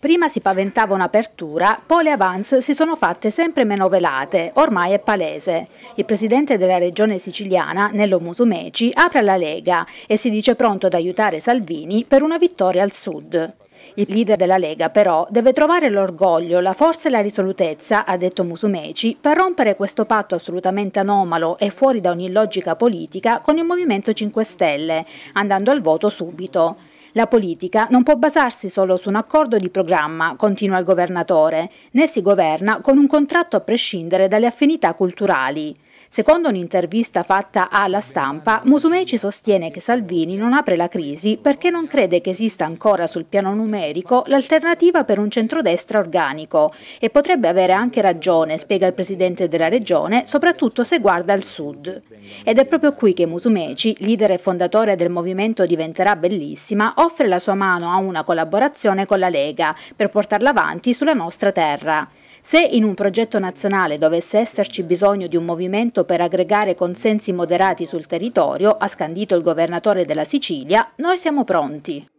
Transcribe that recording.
Prima si paventava un'apertura, poi le avance si sono fatte sempre meno velate, ormai è palese. Il presidente della regione siciliana, Nello Musumeci, apre la Lega e si dice pronto ad aiutare Salvini per una vittoria al sud. Il leader della Lega però deve trovare l'orgoglio, la forza e la risolutezza, ha detto Musumeci, per rompere questo patto assolutamente anomalo e fuori da ogni logica politica con il Movimento 5 Stelle, andando al voto subito. La politica non può basarsi solo su un accordo di programma, continua il governatore, né si governa con un contratto a prescindere dalle affinità culturali. Secondo un'intervista fatta alla stampa, Musumeci sostiene che Salvini non apre la crisi perché non crede che esista ancora sul piano numerico l'alternativa per un centrodestra organico e potrebbe avere anche ragione, spiega il presidente della regione, soprattutto se guarda al sud. Ed è proprio qui che Musumeci, leader e fondatore del movimento Diventerà Bellissima, offre la sua mano a una collaborazione con la Lega per portarla avanti sulla nostra terra. Se in un progetto nazionale dovesse esserci bisogno di un movimento impianto per aggregare consensi moderati sul territorio, ha scandito il governatore della Sicilia, noi siamo pronti.